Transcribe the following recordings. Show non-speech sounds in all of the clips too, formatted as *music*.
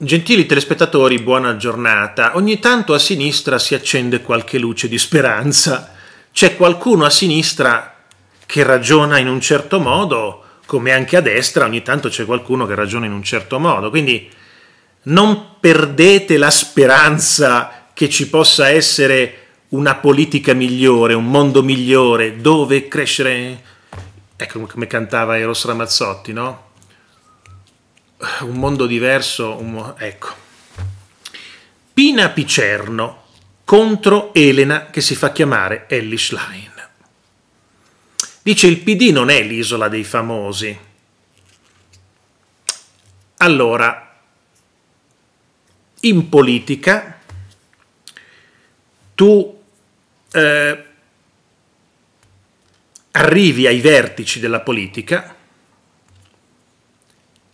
Gentili telespettatori, buona giornata. Ogni tanto a sinistra si accende qualche luce di speranza. C'è qualcuno a sinistra che ragiona in un certo modo, come anche a destra ogni tanto c'è qualcuno che ragiona in un certo modo. Quindi non perdete la speranza che ci possa essere una politica migliore, un mondo migliore, dove crescere... Ecco come cantava Eros Ramazzotti, no? un mondo diverso, un, ecco. Pina Picerno contro Elena che si fa chiamare Ellie Schlein. Dice il PD non è l'isola dei famosi. Allora, in politica tu eh, arrivi ai vertici della politica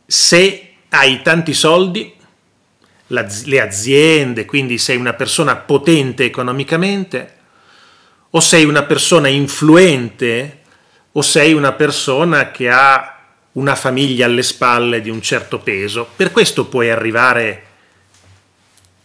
se hai tanti soldi, le aziende, quindi sei una persona potente economicamente, o sei una persona influente, o sei una persona che ha una famiglia alle spalle di un certo peso. Per questo puoi arrivare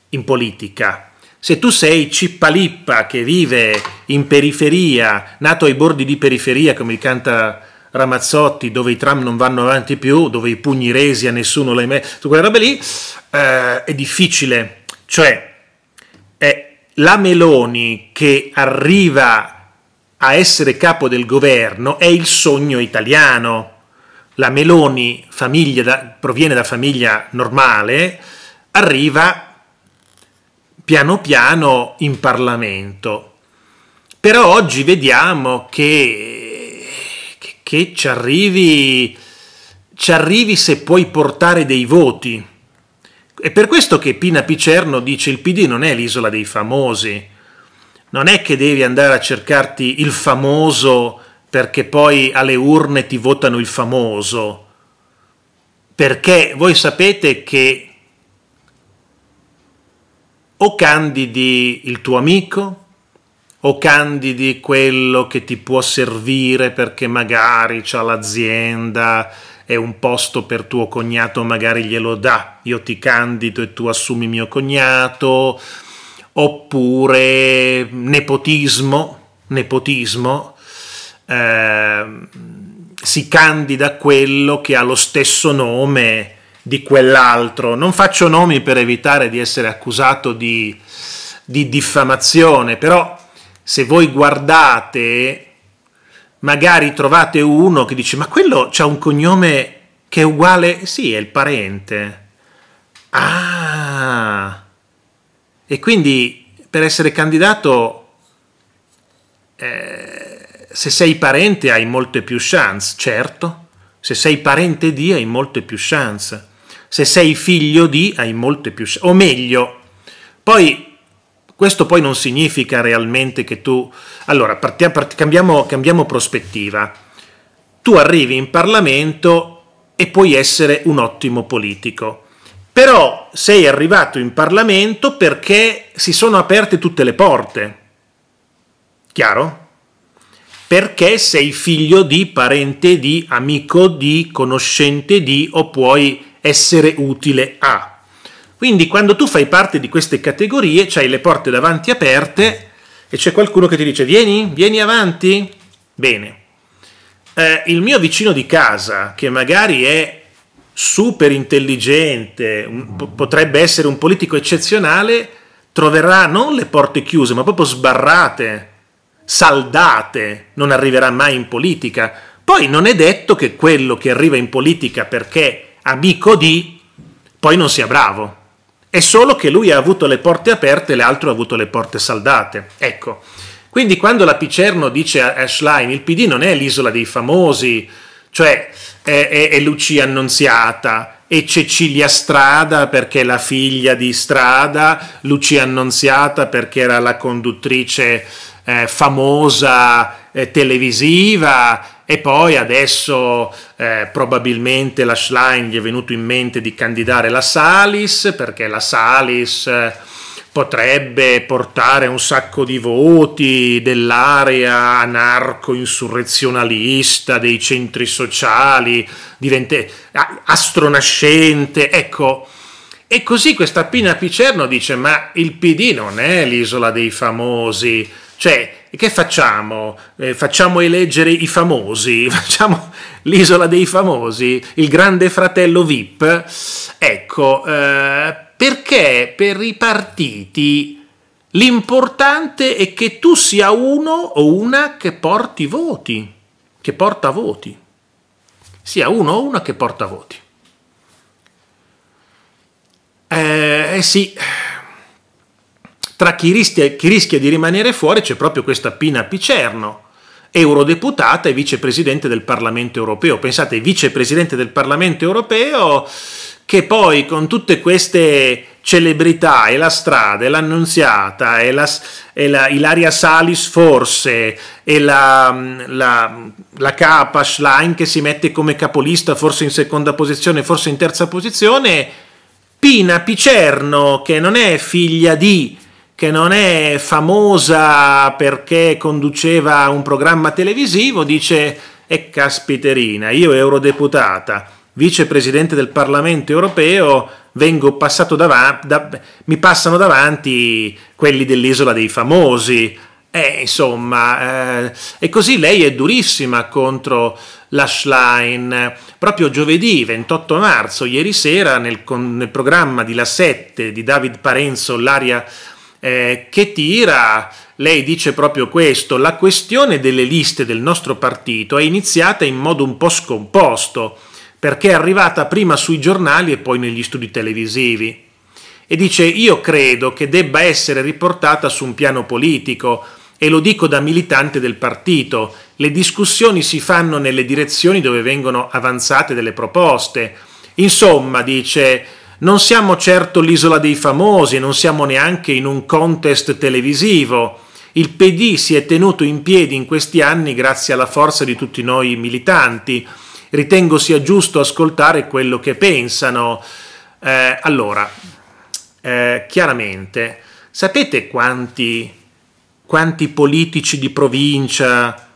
in politica. Se tu sei Cippalippa che vive in periferia, nato ai bordi di periferia, come canta Ramazzotti dove i tram non vanno avanti più, dove i pugni resi a nessuno l'hai mai... Tutte quelle robe lì, eh, è difficile. Cioè, è la Meloni che arriva a essere capo del governo è il sogno italiano. La Meloni, famiglia da, proviene da famiglia normale, arriva piano piano in Parlamento. Però oggi vediamo che che ci arrivi, ci arrivi se puoi portare dei voti. È per questo che Pina Picerno dice il PD non è l'isola dei famosi, non è che devi andare a cercarti il famoso perché poi alle urne ti votano il famoso, perché voi sapete che o candidi il tuo amico, o candidi quello che ti può servire perché magari c'ha l'azienda e un posto per tuo cognato magari glielo dà, io ti candido e tu assumi mio cognato, oppure nepotismo, nepotismo, eh, si candida quello che ha lo stesso nome di quell'altro. Non faccio nomi per evitare di essere accusato di, di diffamazione, però se voi guardate, magari trovate uno che dice ma quello ha un cognome che è uguale, sì, è il parente. Ah! E quindi per essere candidato, eh, se sei parente hai molte più chance, certo. Se sei parente di hai molte più chance. Se sei figlio di hai molte più chance. O meglio, poi questo poi non significa realmente che tu... Allora, partiamo, part... cambiamo, cambiamo prospettiva. Tu arrivi in Parlamento e puoi essere un ottimo politico. Però sei arrivato in Parlamento perché si sono aperte tutte le porte. Chiaro? Perché sei figlio di, parente di, amico di, conoscente di o puoi essere utile a. Quindi quando tu fai parte di queste categorie, c'hai le porte davanti aperte e c'è qualcuno che ti dice vieni, vieni avanti. Bene, eh, il mio vicino di casa, che magari è super intelligente, un, potrebbe essere un politico eccezionale, troverà non le porte chiuse, ma proprio sbarrate, saldate, non arriverà mai in politica. Poi non è detto che quello che arriva in politica perché amico di, poi non sia bravo. È solo che lui ha avuto le porte aperte e l'altro ha avuto le porte saldate. Ecco, quindi quando la Picerno dice a Schlein il PD non è l'isola dei famosi, cioè è, è, è Lucia Annunziata, e Cecilia Strada perché è la figlia di Strada, Lucia Annunziata perché era la conduttrice eh, famosa eh, televisiva, e poi adesso eh, probabilmente la Schlein gli è venuto in mente di candidare la Salis perché la Salis eh, potrebbe portare un sacco di voti dell'area anarco-insurrezionalista, dei centri sociali, diventa astronascente, ecco. E così questa Pina Picerno dice ma il PD non è l'isola dei famosi, cioè che facciamo? Eh, facciamo eleggere i famosi, *laughs* facciamo l'isola dei famosi, il grande fratello VIP. Ecco, eh, perché per i partiti l'importante è che tu sia uno o una che porti voti, che porta voti. Sia uno o una che porta voti. Eh, eh sì, tra chi rischia, chi rischia di rimanere fuori c'è proprio questa Pina Picerno, eurodeputata e vicepresidente del Parlamento europeo. Pensate, vicepresidente del Parlamento europeo che poi con tutte queste celebrità e la strada e l'annunziata e la, e la Ilaria Salis forse e la, la, la capa Schlein che si mette come capolista forse in seconda posizione, forse in terza posizione, Pina Picerno che non è figlia di che non è famosa perché conduceva un programma televisivo, dice e caspiterina, io eurodeputata, vicepresidente del Parlamento europeo, vengo passato davanti, da, mi passano davanti quelli dell'isola dei famosi. Eh, insomma, eh, e così lei è durissima contro la Schlein. Proprio giovedì 28 marzo, ieri sera, nel, nel programma di La 7 di David Parenzo, l'aria eh, che tira, lei dice proprio questo, la questione delle liste del nostro partito è iniziata in modo un po' scomposto, perché è arrivata prima sui giornali e poi negli studi televisivi. E dice io credo che debba essere riportata su un piano politico, e lo dico da militante del partito, le discussioni si fanno nelle direzioni dove vengono avanzate delle proposte. Insomma, dice, non siamo certo l'isola dei famosi, non siamo neanche in un contest televisivo. Il PD si è tenuto in piedi in questi anni grazie alla forza di tutti noi militanti. Ritengo sia giusto ascoltare quello che pensano. Eh, allora, eh, chiaramente, sapete quanti, quanti politici di provincia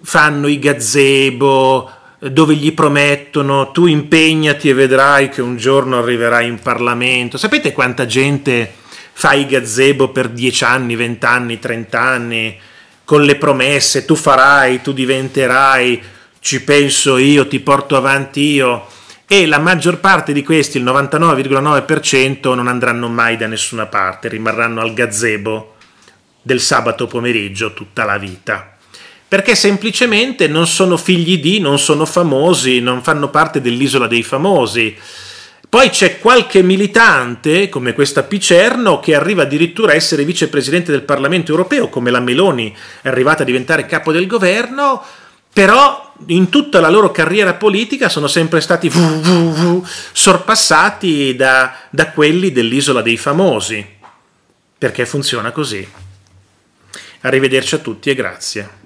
fanno i gazebo, dove gli promettono tu impegnati e vedrai che un giorno arriverai in Parlamento. Sapete quanta gente fa i gazebo per 10 anni, 20 anni, 30 anni con le promesse tu farai, tu diventerai, ci penso io, ti porto avanti io e la maggior parte di questi, il 99,9%, non andranno mai da nessuna parte, rimarranno al gazebo del sabato pomeriggio tutta la vita perché semplicemente non sono figli di, non sono famosi, non fanno parte dell'isola dei famosi. Poi c'è qualche militante, come questa Picerno, che arriva addirittura a essere vicepresidente del Parlamento europeo, come la Meloni è arrivata a diventare capo del governo, però in tutta la loro carriera politica sono sempre stati sorpassati da, da quelli dell'isola dei famosi, perché funziona così. Arrivederci a tutti e grazie.